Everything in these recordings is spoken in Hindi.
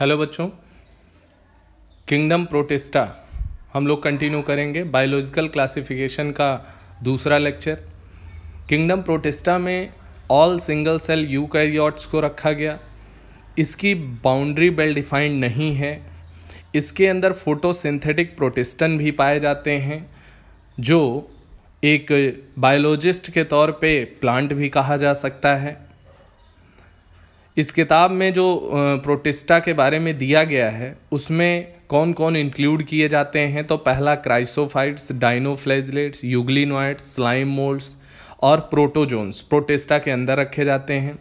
हेलो बच्चों किंगडम प्रोटेस्टा हम लोग कंटिन्यू करेंगे बायोलॉजिकल क्लासिफिकेशन का दूसरा लेक्चर किंगडम प्रोटेस्टा में ऑल सिंगल सेल यूकैरियोट्स को रखा गया इसकी बाउंड्री वेल डिफाइंड नहीं है इसके अंदर फोटोसिंथेटिक प्रोटेस्टन भी पाए जाते हैं जो एक बायोलॉजिस्ट के तौर पे प्लांट भी कहा जा सकता है इस किताब में जो प्रोटिस्टा के बारे में दिया गया है उसमें कौन कौन इंक्लूड किए जाते हैं तो पहला chrysophytes dinoflagellates euglenoids slime moulds और प्रोटोजोन्स प्रोटेस्टा के अंदर रखे जाते हैं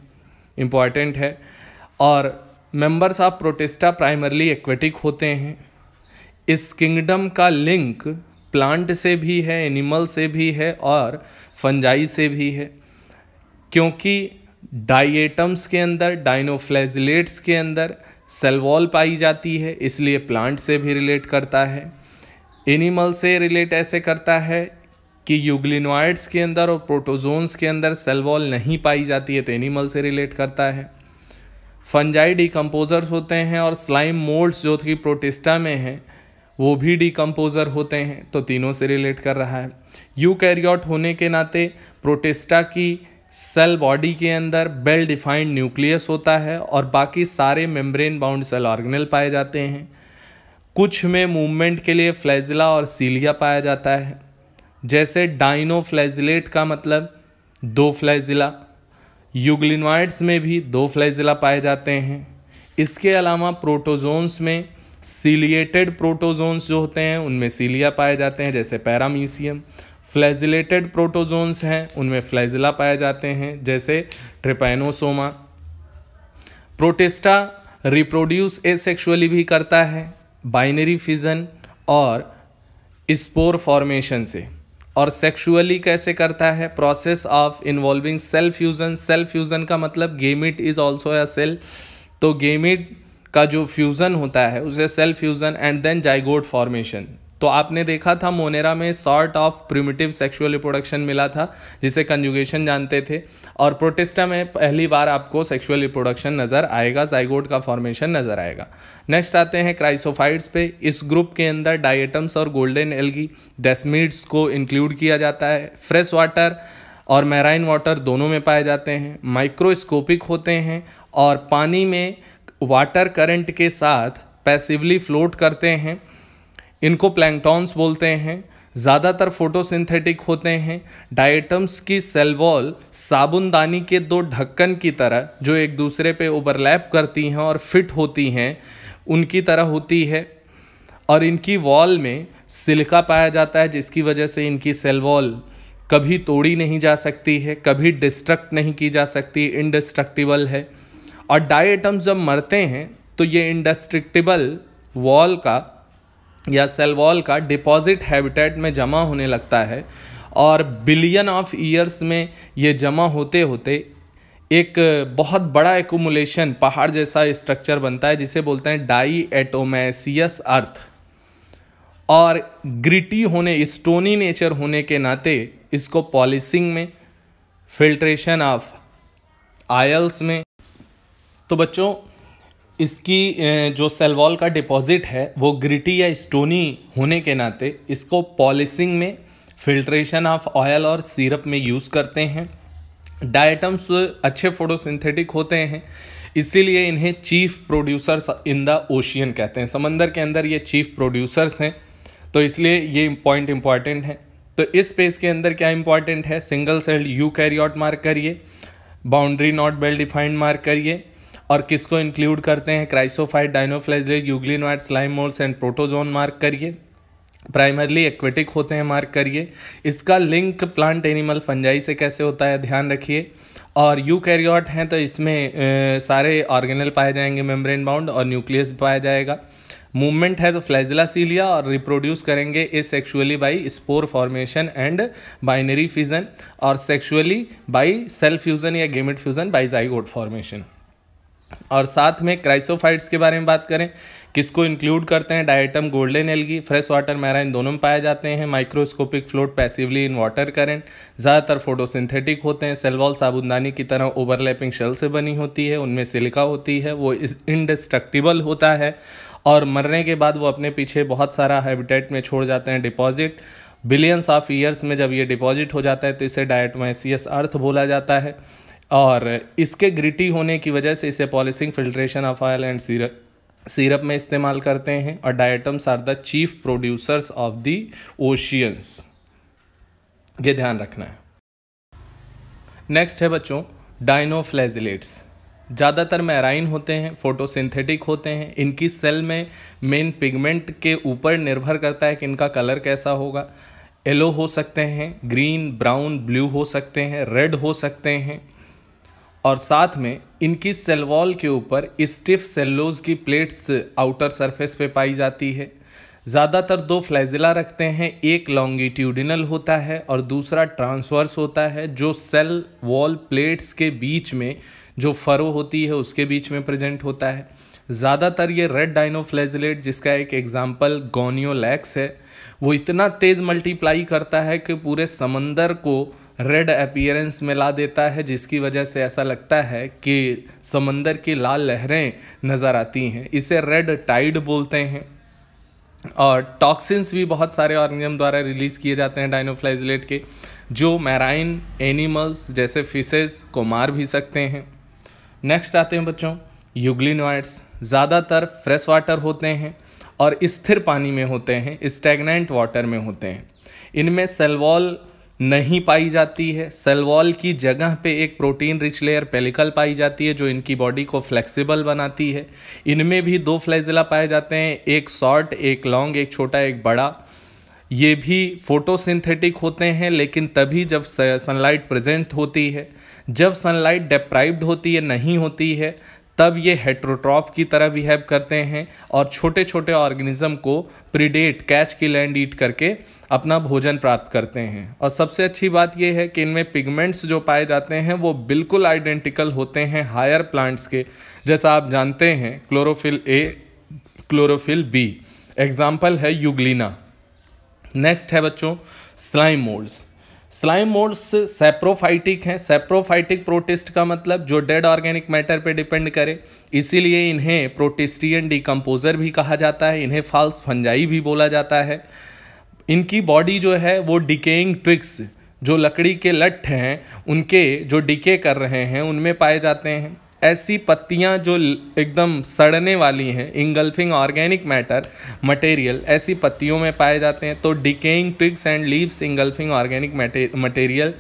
इम्पॉर्टेंट है और members of Protista primarily aquatic होते हैं इस किंगडम का लिंक प्लांट से भी है एनिमल से भी है और फंजाई से भी है क्योंकि डाइएटम्स के अंदर डाइनोफ्लेजिलेट्स के अंदर सेलवॉल पाई जाती है इसलिए प्लांट से भी रिलेट करता है एनिमल से रिलेट ऐसे करता है कि यूग्लिनोइड्स के अंदर और प्रोटोजोन्स के अंदर सेलवॉल नहीं पाई जाती है तो एनिमल से रिलेट करता है फंजाई डिकम्पोज़र्स होते हैं और स्लाइम मोल्ड्स जो कि प्रोटिस्टा में हैं वो भी डिकम्पोज़र होते हैं तो तीनों से रिलेट कर रहा है यू होने के नाते प्रोटिस्टा की सेल बॉडी के अंदर वेल डिफाइंड न्यूक्लियस होता है और बाकी सारे मेम्ब्रेन बाउंड सेल ऑर्गेनल पाए जाते हैं कुछ में मूवमेंट के लिए फ्लैजिला और सीलिया पाया जाता है जैसे डाइनो फ्लैजिलेट का मतलब दो फ्लैजिला यूग्लिनवाइड्स में भी दो फ्लैजिला पाए जाते हैं इसके अलावा प्रोटोजोन्स में सीलिएटेड प्रोटोजोन्स जो होते हैं उनमें सीलिया पाए जाते हैं जैसे पैरामीसियम फ्लैजिलेटेड प्रोटोजोन्स हैं उनमें फ्लैजिला पाए जाते हैं जैसे Trypanosoma Protista reproduce asexually भी करता है बाइनरी फिजन और स्पोर फॉर्मेशन से और सेक्सुअली कैसे करता है process of involving cell fusion cell fusion का मतलब gamete is also a cell तो गेमिट का जो फ्यूज़न होता है उसे cell fusion and then zygote formation तो आपने देखा था मोनेरा में sort of primitive sexual reproduction मिला था जिसे कंजुगेशन जानते थे और प्रोटेस्टा में पहली बार आपको सेक्सुअल रिप्रोडक्शन नज़र आएगा जाइगोड का फॉर्मेशन नज़र आएगा नेक्स्ट आते हैं क्राइसोफाइड्स पे इस ग्रुप के अंदर डाइटम्स और गोल्डन एल्गी डेस्मिड्स को इंक्लूड किया जाता है फ्रेश वाटर और मैराइन वाटर दोनों में पाए जाते हैं माइक्रोस्कोपिक होते हैं और पानी में वाटर करंट के साथ पैसिवली फ्लोट करते हैं इनको प्लैंकटॉन्स बोलते हैं ज़्यादातर फोटोसिंथेटिक होते हैं डाइटम्स की सेल वॉल साबुनदानी के दो ढक्कन की तरह जो एक दूसरे पे ओवरलैप करती हैं और फिट होती हैं उनकी तरह होती है और इनकी वॉल में सिलका पाया जाता है जिसकी वजह से इनकी सेल वॉल कभी तोड़ी नहीं जा सकती है कभी डिस्ट्रक्ट नहीं की जा सकती इनडिस्ट्रक्टिबल है और डाइटम्स जब मरते हैं तो ये इनडिस्ट्रक्टिबल वॉल का या वॉल का डिपॉजिट हैबिटेट में जमा होने लगता है और बिलियन ऑफ ईयर्स में ये जमा होते होते एक बहुत बड़ा एकोमुलेशन पहाड़ जैसा स्ट्रक्चर बनता है जिसे बोलते हैं डाई एटोमैसियस अर्थ और ग्रिटी होने स्टोनी नेचर होने के नाते इसको पॉलिसिंग में फिल्ट्रेशन ऑफ आयल्स में तो बच्चों इसकी जो सेलवॉल का डिपॉज़िट है वो ग्रिटी या स्टोनी होने के नाते इसको पॉलिसिंग में फिल्ट्रेशन ऑफ ऑयल और सिरप में यूज़ करते हैं डाइटम्स अच्छे फोटोसिंथेटिक होते हैं इसीलिए इन्हें chief producers in the ocean कहते हैं समंदर के अंदर ये चीफ प्रोड्यूसर्स हैं तो इसलिए ये पॉइंट इंपॉर्टेंट है तो इस स्पेस के अंदर क्या इंपॉर्टेंट है single celled you out mark करिए boundary not well defined mark करिए और किसको इंक्लूड करते हैं chrysophyte dinoflagellate euglena slime moulds and protozoan mark करिए प्राइमरली एक्वेटिक होते हैं मार्क करिए इसका लिंक प्लांट एनिमल फंजाई से कैसे होता है ध्यान रखिए और यू कैरियॉट हैं तो इसमें सारे ऑर्गेनल पाए जाएंगे मेम्ब्रेन बाउंड और न्यूक्लियस पाया जाएगा मूवमेंट है तो फ्लैजिला सीलिया और रिप्रोड्यूस करेंगे asexually by spore formation and binary fusion और सेक्शुअली बाई सेल्फ फ्यूज़न या gamete fusion by zygote formation और साथ में क्राइसोफाइट्स के बारे में बात करें किसको इंक्लूड करते हैं diatom golden algae fresh water marine दोनों में पाए जाते हैं microscopic float passively in water current ज़्यादातर फोटोसिंथेटिक होते हैं सेलवॉल साबुनदानी की तरह ओवरलैपिंग शेल से बनी होती है उनमें सिलिका होती है वो इनडिस्ट्रक्टिबल होता है और मरने के बाद वो अपने पीछे बहुत सारा हैबिटेट में छोड़ जाते हैं डिपॉजिट बिलियंस ऑफ ईयर्स में जब ये डिपॉजिट हो जाता है तो इसे डायटमाइसियस अर्थ बोला जाता है और इसके ग्रिटी होने की वजह से इसे polishing filtration of oil and syrup syrup में इस्तेमाल करते हैं और diatoms are the chief producers of the oceans ये ध्यान रखना है नेक्स्ट है बच्चों डाइनोफ्लैजिलेट्स ज़्यादातर मैराइन होते हैं फोटोसिंथेटिक होते हैं इनकी सेल में मेन पिगमेंट के ऊपर निर्भर करता है कि इनका कलर कैसा होगा येलो हो सकते हैं ग्रीन ब्राउन ब्लू हो सकते हैं रेड हो सकते हैं और साथ में इनकी सेल वॉल के ऊपर स्टिफ सेल्लोज की प्लेट्स आउटर सरफेस पे पाई जाती है ज़्यादातर दो फ्लैजिला रखते हैं एक लॉन्गिट्यूडिनल होता है और दूसरा ट्रांसवर्स होता है जो सेल वॉल प्लेट्स के बीच में जो फरो होती है उसके बीच में प्रेजेंट होता है ज़्यादातर ये रेड डाइनोफ्लैजलेट जिसका एक एग्जाम्पल गोनियोलैक्स है वो इतना तेज़ मल्टीप्लाई करता है कि पूरे समंदर को रेड अपियरेंस में ला देता है जिसकी वजह से ऐसा लगता है कि समंदर की लाल लहरें नज़र आती हैं इसे रेड टाइड बोलते हैं और टॉक्सिन्स भी बहुत सारे ऑर्गेनिज्म द्वारा रिलीज़ किए जाते हैं डाइनोफ्लाइजलेट के जो मैराइन एनिमल्स जैसे फिशेज को मार भी सकते हैं नेक्स्ट आते हैं बच्चों यूग्लिनॉइड्स ज़्यादातर फ्रेश वाटर होते हैं और स्थिर पानी में होते हैं स्टेगनेंट वाटर में होते हैं इनमें सेलवॉल नहीं पाई जाती है सेलवॉल की जगह पे एक प्रोटीन रिच लेयर पेलिकल पाई जाती है जो इनकी बॉडी को फ्लेक्सिबल बनाती है इनमें भी दो फ्लैजिला पाए जाते हैं एक शॉर्ट एक लॉन्ग एक छोटा एक बड़ा ये भी फोटोसिंथेटिक होते हैं लेकिन तभी जब सनलाइट प्रेजेंट होती है जब सनलाइट डिप्राइव्ड होती है नहीं होती है तब ये हेट्रोट्रॉफ की तरह बिहेव करते हैं और छोटे छोटे ऑर्गेनिज्म को प्रिडेट कैच की लैंड ईट करके अपना भोजन प्राप्त करते हैं और सबसे अच्छी बात यह है कि इनमें पिगमेंट्स जो पाए जाते हैं वो बिल्कुल आइडेंटिकल होते हैं हायर प्लांट्स के जैसा आप जानते हैं chlorophyll A chlorophyll B example है यूग्लिना नेक्स्ट है बच्चों slime moulds slime moulds saprophytic हैं सेप्रोफाइटिक प्रोटिस्ट का मतलब जो डेड ऑर्गेनिक मैटर पे डिपेंड करे इसीलिए इन्हें प्रोटिस्टियन डिकम्पोजर भी कहा जाता है इन्हें फॉल्स फंजाई भी बोला जाता है इनकी बॉडी जो है वो डिकेइंग ट्विक्स जो लकड़ी के लट्ठ हैं उनके जो डिके कर रहे हैं उनमें पाए जाते हैं ऐसी पत्तियाँ जो एकदम सड़ने वाली हैं इंगल्फिंग ऑर्गेनिक मैटर मटेरियल ऐसी पत्तियों में पाए जाते हैं तो decaying twigs and leaves engulfing organic material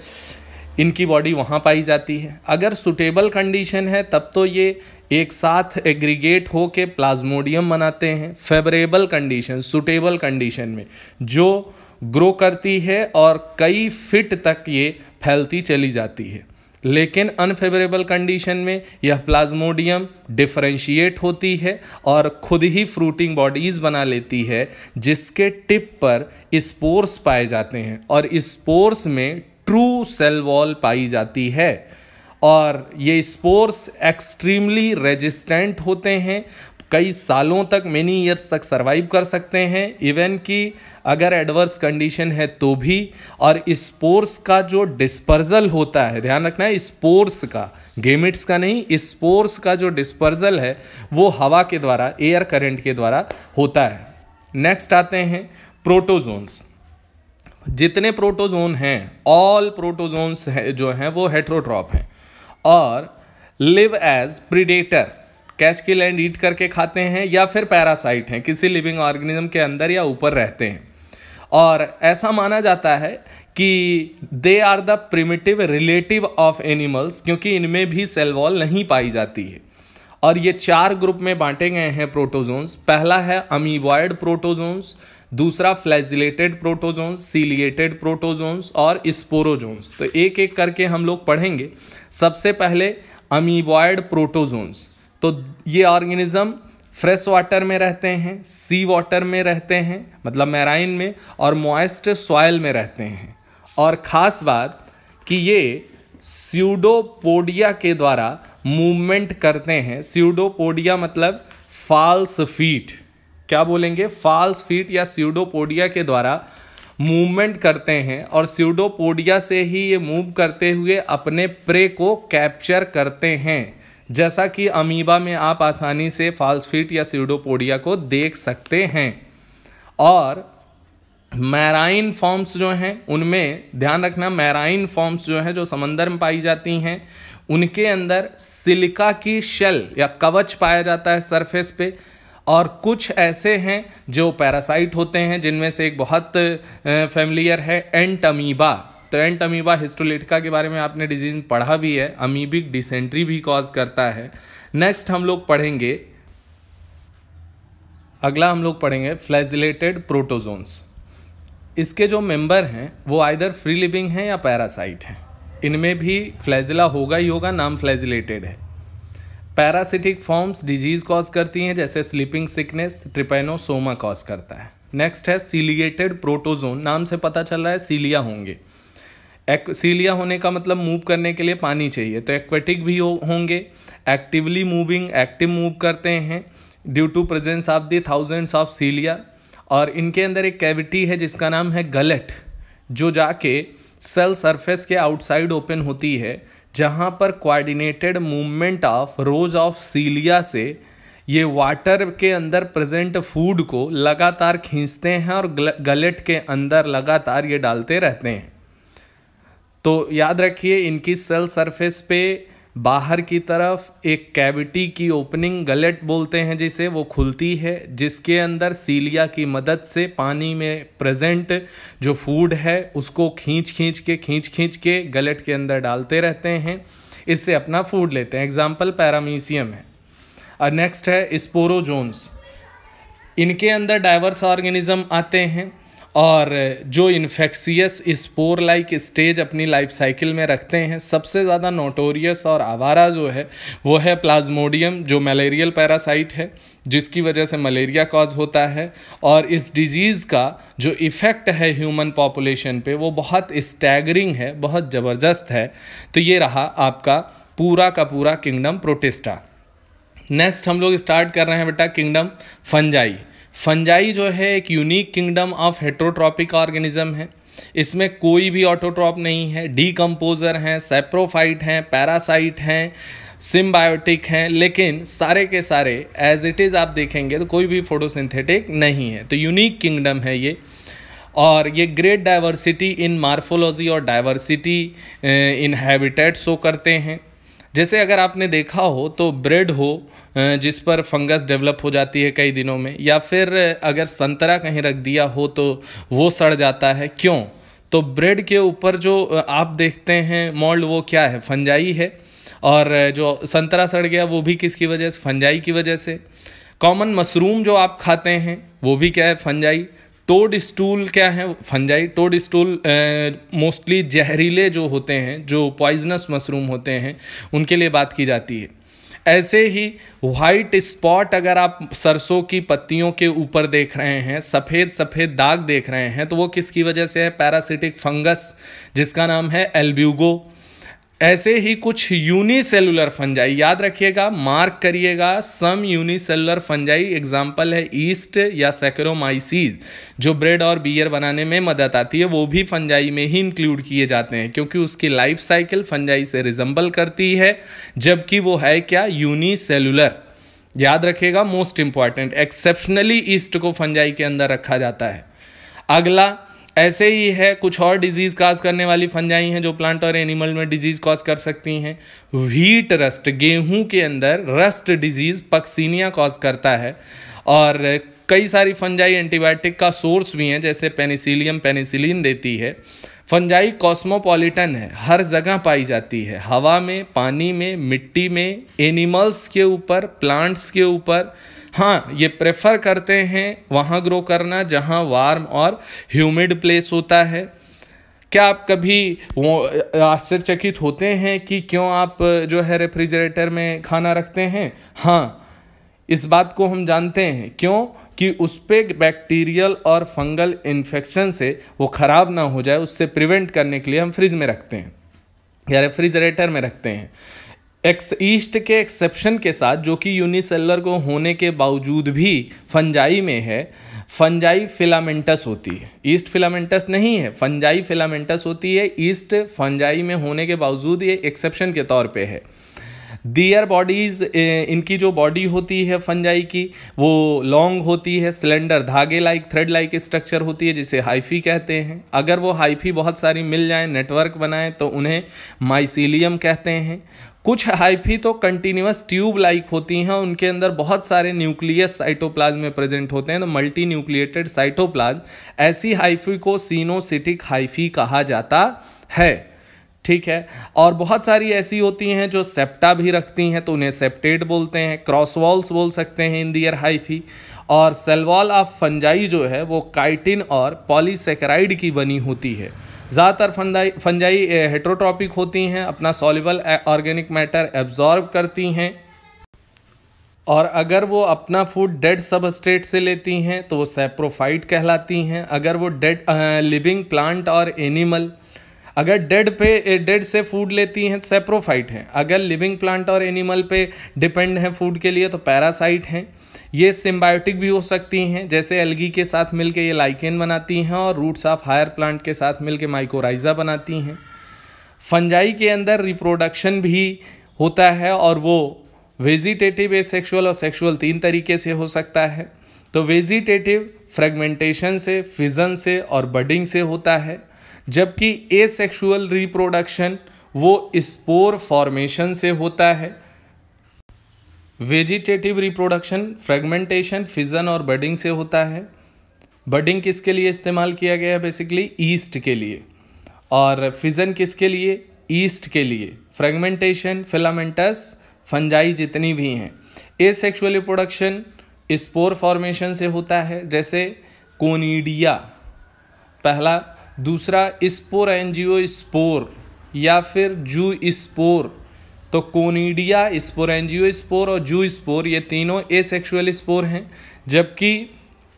इनकी बॉडी वहाँ पाई जाती है अगर सुटेबल कंडीशन है तब तो ये एक साथ एग्रीगेट हो के प्लाज्मोडियम बनाते हैं फेवरेबल कंडीशन सुटेबल कंडीशन में जो ग्रो करती है और कई फिट तक ये फैलती चली जाती है लेकिन अनफेवरेबल कंडीशन में यह प्लाज्मोडियम डिफ्रेंशिएट होती है और खुद ही फ्रूटिंग बॉडीज़ बना लेती है जिसके टिप पर स्पोर्स पाए जाते हैं और स्पोर्स में ट्रू सेल वॉल पाई जाती है और ये स्पोर्स एक्सट्रीमली रेजिस्टेंट होते हैं कई सालों तक मेनी ईयर्स तक सरवाइव कर सकते हैं इवन कि अगर एडवर्स कंडीशन है तो भी और स्पोर्स का जो डिस्पर्जल होता है ध्यान रखना है स्पोर्स का गेमिट्स का नहीं स्पोर्स का जो डिस्पर्जल है वो हवा के द्वारा एयर करंट के द्वारा होता है नेक्स्ट आते हैं प्रोटोजोन्स जितने प्रोटोजोन हैं ऑल प्रोटोजोन्स है, जो हैं वो हेट्रोट्रॉप हैं और लिव एज प्रिडेटर कैच की लैंड ईट करके खाते हैं या फिर पैरासाइट हैं किसी लिविंग ऑर्गेनिज्म के अंदर या ऊपर रहते हैं और ऐसा माना जाता है कि they are the primitive relative of animals क्योंकि इनमें भी सेल वॉल नहीं पाई जाती है और ये चार ग्रुप में बांटे गए हैं प्रोटोजोन्स पहला है अमीबॉयड प्रोटोजोन्स दूसरा फ्लैजिलेटेड प्रोटोजोन्स सीलिएटेड प्रोटोजोन्स और स्पोरोजोन्स तो एक एक करके हम लोग पढ़ेंगे सबसे पहले अमीबॉयड प्रोटोजोन्स तो ये ऑर्गेनिज्म फ्रेश वाटर में रहते हैं सी वाटर में रहते हैं मतलब मैराइन में और मॉइस्ट सॉयल में रहते हैं और ख़ास बात कि ये स्यूडोपोडिया के द्वारा मूवमेंट करते हैं स्यूडोपोडिया मतलब फाल्स फीट क्या बोलेंगे फाल्स फीट या स्यूडोपोडिया के द्वारा मूवमेंट करते हैं और स्यूडोपोडिया से ही ये मूव करते हुए अपने प्रे को कैप्चर करते हैं जैसा कि अमीबा में आप आसानी से फॉल्सफिट या सीडोपोडिया को देख सकते हैं और मैराइन फॉर्म्स जो हैं उनमें ध्यान रखना मैराइन फॉर्म्स जो हैं जो समंदर में पाई जाती हैं उनके अंदर सिलिका की शेल या कवच पाया जाता है सरफेस पे और कुछ ऐसे हैं जो पैरासाइट होते हैं जिनमें से एक बहुत फेमिलियर है एंटमीबा ट्रेंट अमीबा हिस्टोलिटिका के बारे में आपने डिजीज पढ़ा भी है अमीबिक डिसेंट्री भी कॉज करता है नेक्स्ट हम लोग पढ़ेंगे अगला हम लोग पढ़ेंगे फ्लैजिलेटेड प्रोटोजोन्स इसके जो मेंबर हैं वो आइदर फ्री लिविंग हैं या पैरासाइट हैं इनमें भी फ्लैजिला होगा ही होगा नाम फ्लैजिलेटेड है पैरासिटिक फॉर्म्स डिजीज कॉज करती हैं जैसे स्लीपिंग सिकनेस ट्रिपेनोसोमा कॉज करता है नेक्स्ट है सीलिएटेड प्रोटोजोन नाम से पता चल रहा है सीलिया होंगे सीलिया होने का मतलब मूव करने के लिए पानी चाहिए तो एक्वेटिक भी हो, होंगे एक्टिवली मूविंग एक्टिव मूव करते हैं due to presence of the thousands of cilia और इनके अंदर एक कैविटी है जिसका नाम है गलेट जो जाके सेल सरफेस के आउटसाइड ओपन होती है जहाँ पर coordinated movement of rows of cilia से ये वाटर के अंदर प्रेजेंट फूड को लगातार खींचते हैं और गलेट के अंदर लगातार ये डालते रहते हैं तो याद रखिए इनकी सेल सरफेस पे बाहर की तरफ एक कैविटी की ओपनिंग गलेट बोलते हैं जिसे वो खुलती है जिसके अंदर सीलिया की मदद से पानी में प्रेजेंट जो फूड है उसको खींच खींच के खींच खींच के गलेट के अंदर डालते रहते हैं इससे अपना फूड लेते हैं एग्जाम्पल पैरामीसियम है और नेक्स्ट है स्पोरोजोन्स इनके अंदर डाइवर्स ऑर्गेनिज्म आते हैं और जो इन्फेक्सियस स्पोर लाइक स्टेज अपनी लाइफ साइकिल में रखते हैं सबसे ज़्यादा नोटोरियस और आवारा जो है वो है प्लाज्मोडियम जो मलेरियल पैरासाइट है जिसकी वजह से मलेरिया कॉज होता है और इस डिजीज़ का जो इफ़ेक्ट है ह्यूमन पॉपुलेशन पे वो बहुत स्टैगरिंग है बहुत ज़बरदस्त है तो ये रहा आपका पूरा का पूरा किंगडम प्रोटेस्टा नेक्स्ट हम लोग स्टार्ट कर रहे हैं बेटा किंगडम फंजाई फंजाई जो है एक unique kingdom of heterotrophic organism है इसमें कोई भी ऑटोट्रॉप नहीं है डीकम्पोजर हैं सेप्रोफाइट हैं पैरासाइट हैं सिम्बायोटिक हैं लेकिन सारे के सारे एज इट इज़ आप देखेंगे तो कोई भी फोटोसिंथेटिक नहीं है तो यूनिक किंगडम है ये और ये ग्रेट डाइवर्सिटी इन मार्फोलॉजी और डाइवर्सिटी इन हैबिटेट शो करते हैं जैसे अगर आपने देखा हो तो ब्रेड हो जिस पर फंगस डेवलप हो जाती है कई दिनों में या फिर अगर संतरा कहीं रख दिया हो तो वो सड़ जाता है क्यों तो ब्रेड के ऊपर जो आप देखते हैं मॉल्ड वो क्या है फंजाई है और जो संतरा सड़ गया वो भी किसकी वजह से फंजाई की वजह से कॉमन मशरूम जो आप खाते हैं वो भी क्या है फंजाई टोड स्टूल क्या है फंजाई टोड स्टूल मोस्टली जहरीले जो होते हैं जो पॉइजनस मशरूम होते हैं उनके लिए बात की जाती है ऐसे ही वाइट स्पॉट अगर आप सरसों की पत्तियों के ऊपर देख रहे हैं सफ़ेद सफ़ेद दाग देख रहे हैं तो वो किसकी वजह से है पैरासिटिक फंगस जिसका नाम है एल्ब्यूगो ऐसे ही कुछ यूनिसेलुलर फंजाई याद रखिएगा मार्क करिएगा सम यूनिसेलुलर फंजाई एग्जाम्पल है ईस्ट या सेक्रोमाइसीज जो ब्रेड और बियर बनाने में मदद आती है वो भी फंजाई में ही इंक्लूड किए जाते हैं क्योंकि उसकी लाइफ साइकिल फंजाई से रिजम्बल करती है जबकि वो है क्या यूनिसेलुलर याद रखिएगा मोस्ट इंपॉर्टेंट एक्सेप्शनली ईस्ट को फंजाई के अंदर रखा जाता है अगला ऐसे ही है कुछ और डिजीज़ काज करने वाली फंजाई हैं जो प्लांट और एनिमल में डिजीज़ कॉज कर सकती हैं व्हीट रस्ट गेहूं के अंदर रस्ट डिजीज़ पक्सीनिया कॉज करता है और कई सारी फंजाई एंटीबायोटिक का सोर्स भी हैं जैसे पेनिसिलियम पेनिसिलिन देती है फंजाई कॉस्मोपॉलिटन है हर जगह पाई जाती है हवा में पानी में मिट्टी में एनिमल्स के ऊपर प्लांट्स के ऊपर हाँ ये प्रेफर करते हैं वहाँ ग्रो करना जहाँ वार्म और ह्यूमिड प्लेस होता है क्या आप कभी वो आश्चर्यचकित होते हैं कि क्यों आप जो है रेफ्रिजरेटर में खाना रखते हैं हाँ इस बात को हम जानते हैं क्यों कि उस पर बैक्टीरियल और फंगल इन्फेक्शन से वो ख़राब ना हो जाए उससे प्रिवेंट करने के लिए हम फ्रिज में रखते हैं या रेफ्रिजरेटर में रखते हैं एक्स ईस्ट के एक्सेप्शन के साथ जो कि यूनिसेलर को होने के बावजूद भी फंजाई में है फंजाई फिलामेंटस होती है ईस्ट फिलामेंटस नहीं है फंजाई फिलामेंटस होती है ईस्ट फंजाई में होने के बावजूद ये एक्सेप्शन के तौर पे है दियर बॉडीज़ इनकी जो बॉडी होती है फंजाई की वो लॉन्ग होती है सिलेंडर धागे लाइक थ्रेड लाइक स्ट्रक्चर होती है जिसे हाइफी कहते हैं अगर वो हाइफी बहुत सारी मिल जाए नेटवर्क बनाएं तो उन्हें माइसीलियम कहते हैं कुछ हाइफी तो कंटिन्यूस ट्यूब लाइक होती हैं उनके अंदर बहुत सारे न्यूक्लियस साइटोप्लाज में प्रेजेंट होते हैं तो मल्टी न्यूक्लिएटेड साइटोप्लाज ऐसी हाइफी को सीनोसिटिक हाइफी कहा जाता है ठीक है और बहुत सारी ऐसी होती हैं जो सेप्टा भी रखती हैं तो उन्हें सेप्टेट बोलते हैं क्रॉस वॉल्स बोल सकते हैं इन दियर हाइफी और सेलवॉल ऑफ फंजाई जो है वो काइटिन और पॉलीसेकेराइड की बनी होती है ज़्यादातर फंदाई फंजाई हेट्रोट्रॉपिक होती हैं अपना सॉलिबल ऑर्गेनिक मैटर एब्जॉर्ब करती हैं और अगर वो अपना फूड डेड सबस्टेट से लेती हैं तो वो सेप्रोफाइट कहलाती हैं अगर वो डेड लिविंग प्लांट और एनिमल अगर डेड पे डेड से फूड लेती हैं तो सेप्रोफाइट हैं अगर लिविंग प्लांट और एनिमल पे डिपेंड हैं फूड के लिए तो पैरासाइट हैं ये सिम्बायोटिक भी हो सकती हैं जैसे एलगी के साथ मिलके ये लाइकेन बनाती हैं और रूट्स ऑफ हायर प्लांट के साथ मिलके माइकोराइजा बनाती हैं फंजाई के अंदर रिप्रोडक्शन भी होता है और वो वेजिटेटिव ए सेक्शुअल और सेक्शुअल तीन तरीके से हो सकता है तो वेजिटेटिव फ्रेगमेंटेशन से फिजन से और बडिंग से होता है जबकि ए रिप्रोडक्शन वो स्पोर फॉर्मेशन से होता है वेजिटेटिव रिप्रोडक्शन फ्रेगमेंटेशन फिजन और बडिंग से होता है बडिंग किसके लिए इस्तेमाल किया गया है बेसिकली ईस्ट के लिए और फिजन किसके लिए ईस्ट के लिए फ्रेगमेंटेशन फिलामेंटस फंजाई जितनी भी हैं asexual reproduction spore formation से होता है जैसे कोनीडिया पहला दूसरा स्पोर एनजीओ स्पोर या फिर जू स्पोर तो कोनीडिया स्पोरेंजियो स्पोर और जू स्पोर ये तीनों ए सेक्शुअल स्पोर हैं जबकि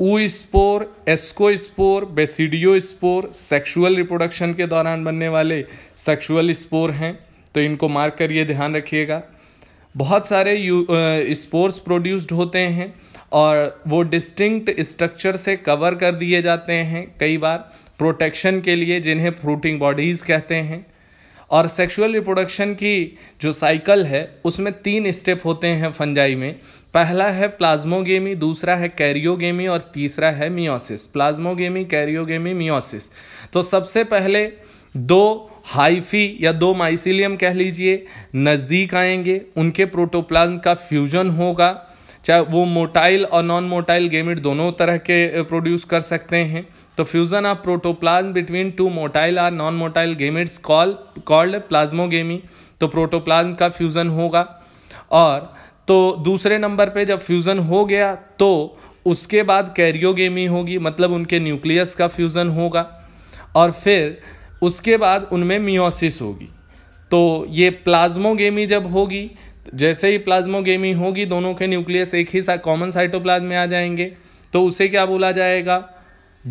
oospore ascospore basidiospore sexual reproduction के दौरान बनने वाले सेक्शुअल स्पोर हैं तो इनको मार्क करिए ध्यान रखिएगा बहुत सारे यू स्पोर्स प्रोड्यूस्ड होते हैं और वो डिस्टिंक्ट स्ट्रक्चर से कवर कर दिए जाते हैं कई बार प्रोटेक्शन के लिए जिन्हें फ्रूटिंग बॉडीज़ कहते हैं और सेक्सुअल रिप्रोडक्शन की जो साइकिल है उसमें तीन स्टेप होते हैं फंजाई में पहला है प्लाज्मोगेमी दूसरा है कैरियोगेमी और तीसरा है मियोसिस प्लाज्मोगेमी कैरियोगेमी मियोसिस तो सबसे पहले दो हाइफी या दो माइसिलियम कह लीजिए नज़दीक आएंगे उनके प्रोटोप्लाज्म का फ्यूजन होगा चाहे वो मोटाइल और नॉन मोटाइल गेमिट दोनों तरह के प्रोड्यूस कर सकते हैं तो fusion of protoplasm between two motile और non motile gametes call called plasmogamy तो प्रोटोप्लाज्म का फ्यूज़न होगा और तो दूसरे नंबर पे जब फ्यूज़न हो गया तो उसके बाद कैरियोगेमी होगी मतलब उनके न्यूक्लियस का फ्यूज़न होगा और फिर उसके बाद उनमें मियोसिस होगी तो ये प्लाज्मोगेमी जब होगी जैसे ही प्लाज्मोगेमी होगी दोनों के न्यूक्लियस एक ही सा, कॉमन साइटोप्लाज्म में आ जाएंगे तो उसे क्या बोला जाएगा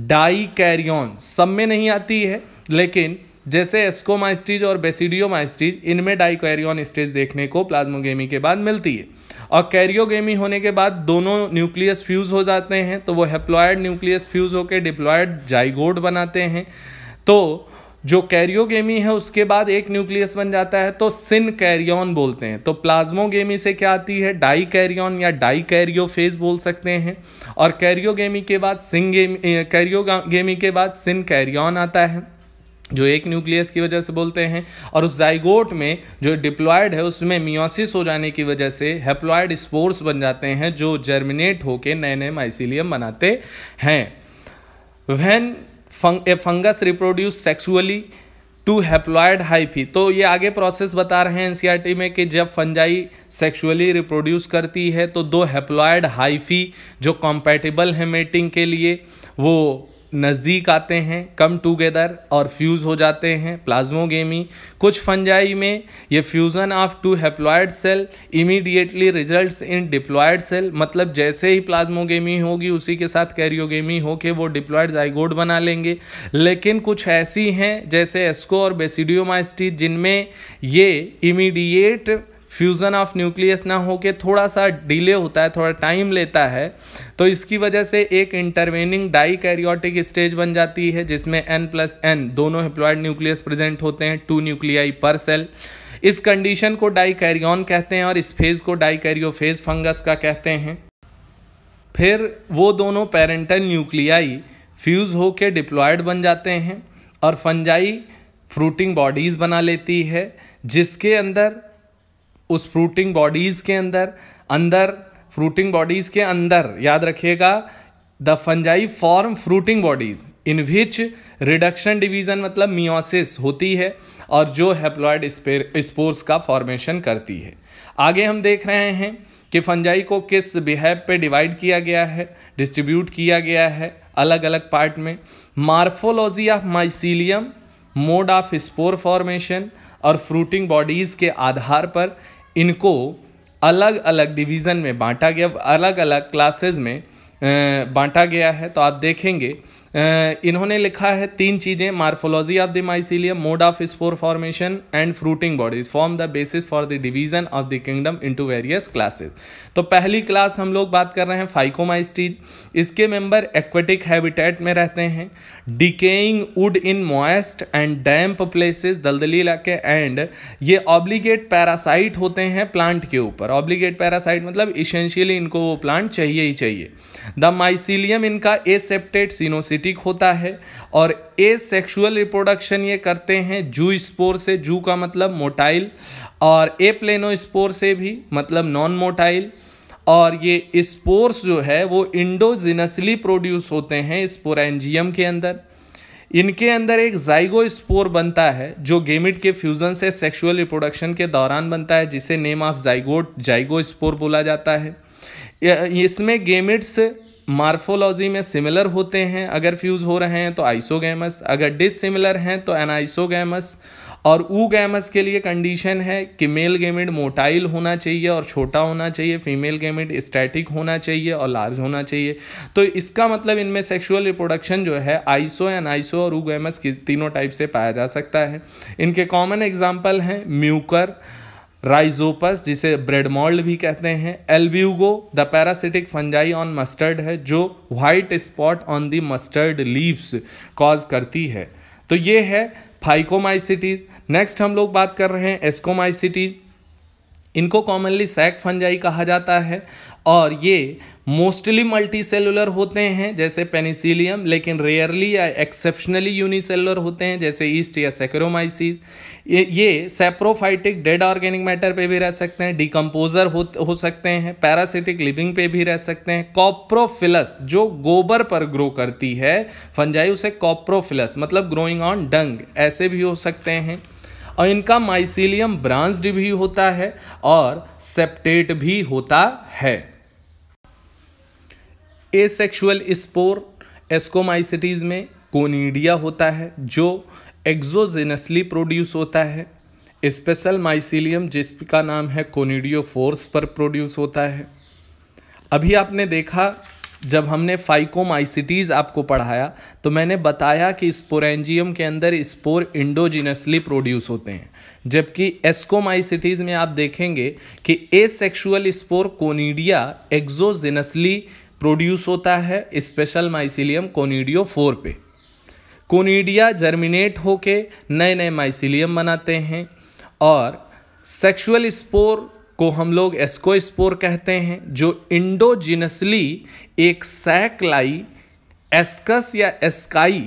डाई कैरियन सब में नहीं आती है लेकिन जैसे एस्कोमाइस्टीज और बेसिडियोमाइस्टिज इनमें कैरियन स्टेज देखने को प्लाज्मोगेमी के बाद मिलती है और कैरियोगेमी होने के बाद दोनों न्यूक्लियस फ्यूज़ हो जाते हैं तो वो हेप्लॉयड न्यूक्लियस फ्यूज़ होकर डिप्लॉयड जाइगोड बनाते हैं तो जो कैरियोगेमी है उसके बाद एक न्यूक्लियस बन जाता है तो सिन कैरियन बोलते हैं तो प्लाज्मोगेमी से क्या आती है डाई कैरियन या डाई कैरियो फेज बोल सकते हैं और कैरियोगेमी के बाद सिन गेमी कैरियोगेमी के बाद सिन कैरियन आता है जो एक न्यूक्लियस की वजह से बोलते हैं और उस जाइगोट में जो डिप्लॉयड है उसमें मियोसिस हो जाने की वजह से हेप्लॉयड स्पोर्स बन जाते हैं जो जर्मिनेट होके नए नए माइसिलियम बनाते हैं when fung a fungus reproduce sexually two haploid hyphae तो ये आगे प्रोसेस बता रहे हैं एन में कि जब फंजाई सेक्सुअली रिप्रोड्यूस करती है तो दो हैप्लॉयड हाइफी जो कॉम्पैटिबल हैं मेटिंग के लिए वो नज़दीक आते हैं कम टूगेदर और फ्यूज़ हो जाते हैं प्लाज्मोगेमी कुछ फंजाई में ये fusion of two haploid cell immediately results in diploid cell मतलब जैसे ही प्लाज्मोगेमी होगी उसी के साथ कैरियोगेमी हो के वो डिप्लॉयड जाइगोड बना लेंगे लेकिन कुछ ऐसी हैं जैसे एस्को और बेसिडियोमाइस्टी जिनमें ये इमीडिएट फ्यूज़न ऑफ न्यूक्लियस ना हो के थोड़ा सा डिले होता है थोड़ा टाइम लेता है तो इसकी वजह से एक इंटरवेनिंग डाई कैरियोटिक स्टेज बन जाती है जिसमें एन प्लस एन दोनों हिप्लॉयड न्यूक्लियस प्रेजेंट होते हैं टू न्यूक्लियाई पर सेल इस कंडीशन को डाई कैरियन कहते हैं और इस फेज़ को डाई फेज फंगस का कहते हैं फिर वो दोनों पेरेंटल न्यूक्लियाई फ्यूज़ के डिप्लॉयड बन जाते हैं और फंजाई फ्रूटिंग बॉडीज़ बना लेती है जिसके अंदर उस फ्रूटिंग बॉडीज़ के अंदर अंदर फ्रूटिंग बॉडीज़ के अंदर याद रखिएगा the fungi form fruiting bodies in which reduction division मतलब मियोसिस होती है और जो हेप्लॉयड स्पोर्स का फॉर्मेशन करती है आगे हम देख रहे हैं कि फंजाई को किस बिहेव पे डिवाइड किया गया है डिस्ट्रीब्यूट किया गया है अलग अलग पार्ट में morphology of mycelium mode of spore formation और फ्रूटिंग बॉडीज़ के आधार पर इनको अलग अलग डिवीज़न में बांटा गया अलग अलग क्लासेज में बांटा गया है तो आप देखेंगे इन्होंने लिखा है तीन चीज़ें morphology of the mycelium mode of spore formation and fruiting bodies form the basis for the division of the kingdom into various classes तो पहली क्लास हम लोग बात कर रहे हैं फाइकोमाइस्टीज इसके मेंबर एक्वेटिक हैबिटेट में रहते हैं decaying wood in moist and damp places दलदली इलाके एंड ये ऑब्लीगेट पैरासाइट होते हैं प्लांट के ऊपर ऑब्लीगेट पैरासाइट मतलब इसेंशियली इनको वो प्लांट चाहिए ही चाहिए द माइसिलियम इनका एसेप्टेड सीनोसिटी प्रतीक होता है और ए सेक्शुअल रिप्रोडक्शन ये करते हैं जू स्पोर से जू का मतलब मोटाइल और ए प्लेनो स्पोर से भी मतलब नॉन मोटाइल और ये स्पोर्स जो है वो इंडोजिनसली प्रोड्यूस होते हैं स्पोरेंजियम के अंदर इनके अंदर एक जाइगो स्पोर बनता है जो गेमिट के फ्यूज़न से सेक्सुअल रिप्रोडक्शन के दौरान बनता है जिसे name of zygote zygospore बोला जाता है इसमें गेमिट्स मार्फोलॉजी में सिमिलर होते हैं अगर फ्यूज़ हो रहे हैं तो आइसोगैमस अगर डिसिमिलर हैं तो एनाइसोगैमस और ऊगैमस के लिए कंडीशन है कि मेल गेमिड मोटाइल होना चाहिए और छोटा होना चाहिए फीमेल गेमिड स्टैटिक होना चाहिए और लार्ज होना चाहिए तो इसका मतलब इनमें सेक्सुअल रिप्रोडक्शन जो है आइसो एन आइसो और ऊगैमस की तीनों टाइप से पाया जा सकता है इनके कॉमन एग्जाम्पल हैं म्यूकर राइजोपस जिसे ब्रेडमोल्ड भी कहते हैं albugo the parasitic fungi on mustard है जो white spot on the mustard leaves cause करती है तो ये है फाइकोमाइसिटीज नेक्स्ट हम लोग बात कर रहे हैं एस्कोमाइसिटीज इनको कॉमनली सैक फंजाई कहा जाता है और ये मोस्टली मल्टी सेलुलर होते हैं जैसे पेनिसिलियम लेकिन रेयरली या एक्सेप्शनली यूनिसेलुलर होते हैं जैसे ईस्ट या सेक्रोमाइसिस ये सेप्रोफाइटिक डेड ऑर्गेनिक मैटर पे भी रह सकते हैं डिकम्पोजर हो, हो सकते हैं पैरासिटिक लिविंग पे भी रह सकते हैं कॉप्रोफिलस जो गोबर पर ग्रो करती है फंजाई उसे कॉप्रोफिलस मतलब ग्रोइंग ऑन डंग ऐसे भी हो सकते हैं और इनका माइसिलियम ब्रांसड भी होता है और सेप्टेट भी होता है ए सेक्शुअल स्पोर एस्कोमाइसिटीज़ में कोनीडिया होता है जो एक्जोजेनसली प्रोड्यूस होता है स्पेशल माइसिलियम जिसका नाम है कोनीडियो फोर्स पर प्रोड्यूस होता है अभी आपने देखा जब हमने फाइकोमाइसिटीज़ आपको पढ़ाया तो मैंने बताया कि स्पोरेंजियम के अंदर स्पोर इंडोजिनसली प्रोड्यूस होते हैं जबकि एस्कोमाइसिटीज़ में आप देखेंगे कि asexual spore conidia exogenously produce होता है स्पेशल माइसिलियम कोनीडियो फोर पे कोनीडिया जर्मिनेट होके नए नए माइसिलियम बनाते हैं और सेक्सुअल स्पोर को हम लोग एस्को स्पोर कहते हैं जो इंडोजिनसली एक सैकलाई एस्कस या एस्काई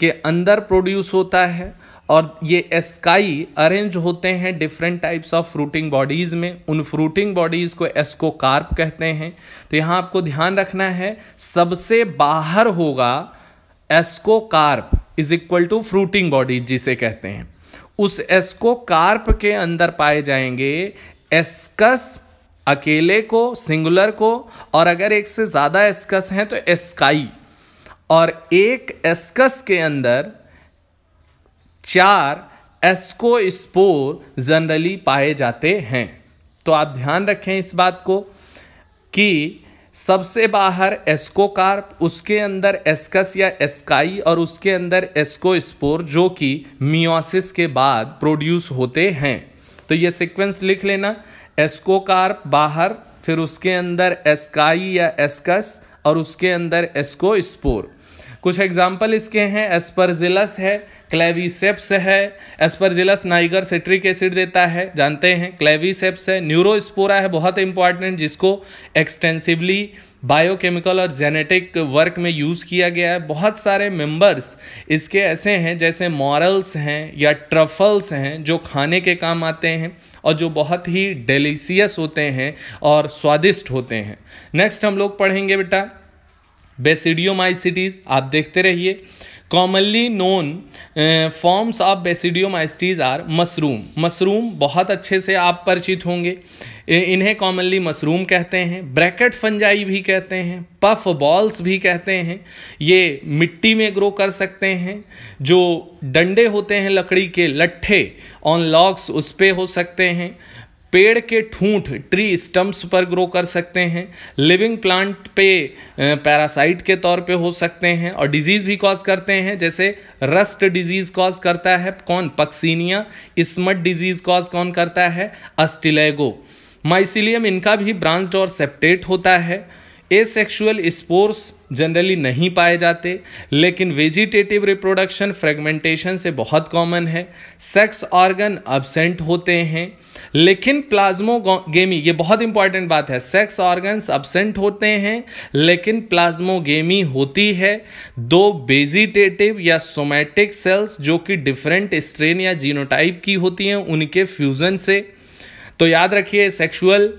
के अंदर प्रोड्यूस होता है और ये एस्काई अरेंज होते हैं different types of fruiting bodies में उन फ्रूटिंग बॉडीज़ को एस्कोकार्प कहते हैं तो यहाँ आपको ध्यान रखना है सबसे बाहर होगा ascocarp is equal to fruiting bodies जिसे कहते हैं उस एस्कोकार्प के अंदर पाए जाएंगे एस्कस अकेले को सिंगुलर को और अगर एक से ज़्यादा एस्कस हैं तो एस्काई और एक एस्कस के अंदर चार एस्को स्पोर जनरली पाए जाते हैं तो आप ध्यान रखें इस बात को कि सबसे बाहर एस्कोकार्प उसके अंदर एस्कस या एस्काई और उसके अंदर एस्को स्पोर जो कि मियोसिस के बाद प्रोड्यूस होते हैं तो ये सीक्वेंस लिख लेना एस्कोकार्प बाहर फिर उसके अंदर एस्काई या एस्कस और उसके अंदर एस्कोस्पोर कुछ एग्जाम्पल इसके हैं एस्परजिलस है क्लेविसेप्स है एस्परजिलस नाइगर सिट्रिक एसिड देता है जानते हैं क्लेविसेप्स है न्यूरोस्पोरा है बहुत इंपॉर्टेंट जिसको एक्सटेंसिवली बायोकेमिकल और जेनेटिक वर्क में यूज़ किया गया है बहुत सारे मेंबर्स इसके ऐसे हैं जैसे मॉरल्स हैं या ट्रफल्स हैं जो खाने के काम आते हैं और जो बहुत ही डेलीसियस होते हैं और स्वादिष्ट होते हैं नेक्स्ट हम लोग पढ़ेंगे बेटा बेसिडियोमाइसिटीज़ आप देखते रहिए commonly known forms of basidiomycetes are mushroom mushroom बहुत अच्छे से आप परिचित होंगे इन्हें कॉमनली मशरूम कहते हैं ब्रैकेट फंजाई भी कहते हैं पफ बॉल्स भी कहते हैं ये मिट्टी में ग्रो कर सकते हैं जो डंडे होते हैं लकड़ी के लट्ठे ऑन लॉक्स उस पर हो सकते हैं पेड़ के ठूंठ ट्री स्टम्प्स पर ग्रो कर सकते हैं लिविंग प्लांट पे पैरासाइट के तौर पे हो सकते हैं और डिजीज़ भी कॉज करते हैं जैसे रस्ट डिजीज़ कॉज करता है कौन पक्सीनिया स्मट डिजीज़ कॉज कौन करता है अस्टिलेगो माइसिलियम इनका भी ब्रांच्ड और सेप्टेट होता है एसेक्सुअल स्पोर्स जनरली नहीं पाए जाते लेकिन वेजिटेटिव रिप्रोडक्शन फ्रेगमेंटेशन से बहुत कॉमन है सेक्स ऑर्गन अबसेंट होते हैं लेकिन प्लाज्मो गेमी ये बहुत इंपॉर्टेंट बात है सेक्स ऑर्गन्स अबसेंट होते हैं लेकिन प्लाज्मोगेमी होती है दो वेजिटेटिव या सोमैटिक सेल्स जो कि डिफरेंट स्ट्रेन या जीनोटाइप की होती हैं उनके फ्यूज़न से तो याद रखिए सेक्सुअल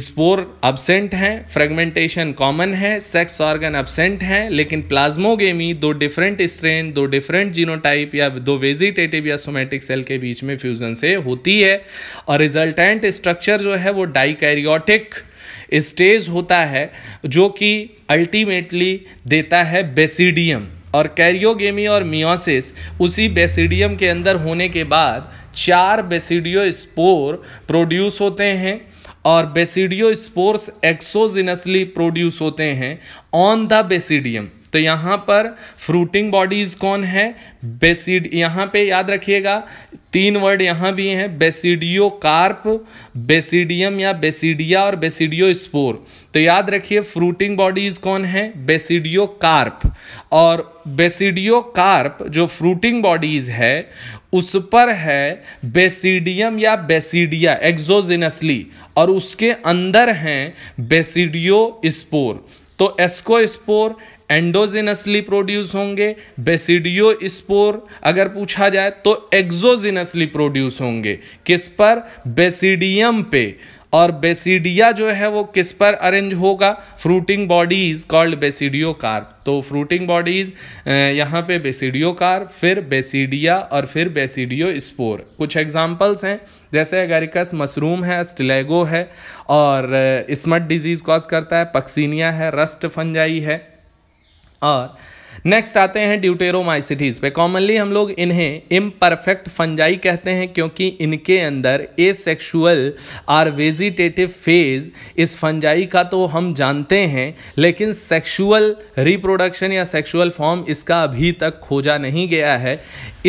स्पोर अब्सेंट हैं फ्रेगमेंटेशन कॉमन है सेक्स ऑर्गन अब्सेंट हैं लेकिन प्लाज्मोगेमी दो डिफरेंट स्ट्रेन दो डिफरेंट जीनोटाइप या दो वेजिटेटिव या सोमेटिक सेल के बीच में फ्यूजन से होती है और रिजल्टेंट स्ट्रक्चर जो है वो डाइकैरियोटिक स्टेज होता है जो कि अल्टीमेटली देता है बेसिडियम और कैरियोगेमी और मियोसिस उसी बेसिडियम के अंदर होने के बाद चार बेसिडियो स्पोर प्रोड्यूस होते हैं और बेसिडियो स्पोर्स एक्सोजिनसली प्रोड्यूस होते हैं ऑन द बेसिडियम तो यहाँ पर फ्रूटिंग बॉडीज कौन है बेसिड यहाँ पे याद रखिएगा तीन वर्ड यहाँ भी हैं बेसिडियो कार्प बेसिडियम या बेसिडिया और बेसिडियो स्पोर तो याद रखिए फ्रूटिंग बॉडीज कौन है बेसिडियो कार्प और बेसिडियो कार्प जो फ्रूटिंग बॉडीज है उस पर है बेसिडियम या बेसिडिया एक्जोजिनसली और उसके अंदर हैं बेसिडियो स्पोर तो एस्को स्पोर एंडोजिनसली प्रोड्यूस होंगे बेसिडियो स्पोर अगर पूछा जाए तो एक्जोजिनसली प्रोड्यूस होंगे किस पर बेसिडियम पे और बेसिडिया जो है वो किस पर अरेंज होगा fruiting bodies called basidiocarp तो फ्रूटिंग बॉडीज यहाँ पे बेसिडियो कार्प फिर बेसिडिया और फिर बेसिडियो स्पोर कुछ एग्जाम्पल्स हैं जैसे अगेरिकस मशरूम है स्टिलेगो है और स्मट डिजीज़ कॉज करता है पक्सीनिया है रस्ट फंजाई है और नेक्स्ट आते हैं ड्यूटेरोमाइसिटीज़ पे कॉमनली हम लोग इन्हें इम्परफेक्ट फंजाई कहते हैं क्योंकि इनके अंदर asexual or vegetative phase इस फंजाई का तो हम जानते हैं लेकिन सेक्शुअल रिप्रोडक्शन या सेक्शुअल फॉर्म इसका अभी तक खोजा नहीं गया है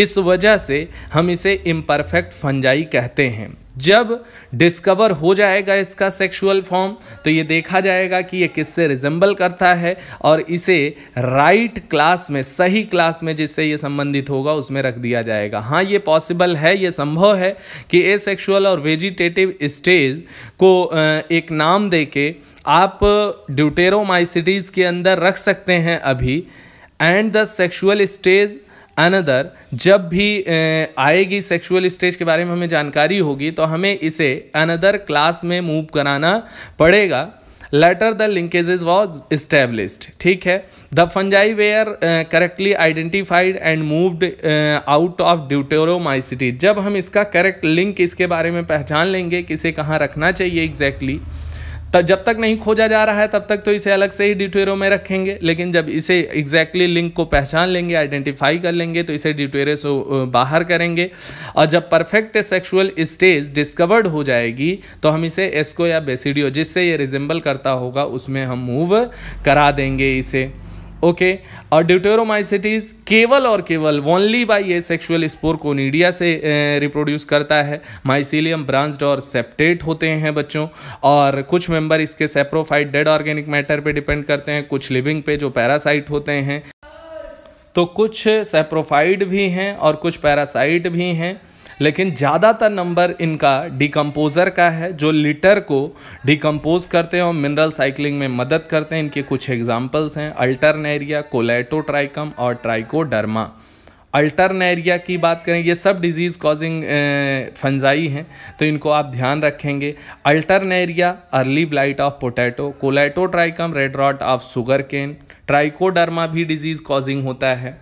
इस वजह से हम इसे इम्परफेक्ट फंजाई कहते हैं जब डिस्कवर हो जाएगा इसका सेक्सुअल फॉर्म तो ये देखा जाएगा कि ये किससे रिजेंबल करता है और इसे राइट क्लास में सही क्लास में जिससे ये संबंधित होगा उसमें रख दिया जाएगा हाँ ये पॉसिबल है ये संभव है कि ए सेक्शुअल और वेजिटेटिव स्टेज को एक नाम दे के आप ड्यूटेरोमाइसिटीज़ के अंदर रख सकते हैं अभी and the sexual stage another जब भी आएगी सेक्सुअल स्टेज के बारे में हमें जानकारी होगी तो हमें इसे अनदर क्लास में मूव कराना पड़ेगा later the linkages was established ठीक है the fungi were correctly identified and moved out of deuteromycete जब हम इसका करेक्ट लिंक इसके बारे में पहचान लेंगे कि इसे कहाँ रखना चाहिए एग्जैक्टली exactly, तब जब तक नहीं खोजा जा रहा है तब तक तो इसे अलग से ही ड्यूटेरो में रखेंगे लेकिन जब इसे एग्जैक्टली exactly लिंक को पहचान लेंगे आइडेंटिफाई कर लेंगे तो इसे ड्यूटेरे से बाहर करेंगे और जब परफेक्ट सेक्सुअल स्टेज डिस्कवर्ड हो जाएगी तो हम इसे एस्को या बेसिडियो जिससे ये रिजेंबल करता होगा उसमें हम मूव करा देंगे इसे ओके और ड्यूटेरोमाइसिटीज केवल और केवल only by asexual spore conidia से रिप्रोड्यूस करता है माइसिलियम ब्रांच्ड और सेप्टेट होते हैं बच्चों और कुछ मेंबर इसके सेप्रोफाइट डेड ऑर्गेनिक मैटर पे डिपेंड करते हैं कुछ लिविंग पे जो पैरासाइट होते हैं तो कुछ सेप्रोफाइड भी हैं और कुछ पैरासाइट भी हैं लेकिन ज़्यादातर नंबर इनका डिकम्पोज़र का है जो लीटर को डिकम्पोज करते हैं और मिनरल साइकिलिंग में मदद करते हैं इनके कुछ एग्जाम्पल्स हैं अल्टरनेरिया ट्राइकम और ट्राइकोडर्मा अल्टरनेरिया की बात करें ये सब डिजीज़ कॉजिंग फंजाई हैं तो इनको आप ध्यान रखेंगे alternaria early blight of potato ट्राइकम red rot of sugarcane trichoderma भी डिजीज़ कॉजिंग होता है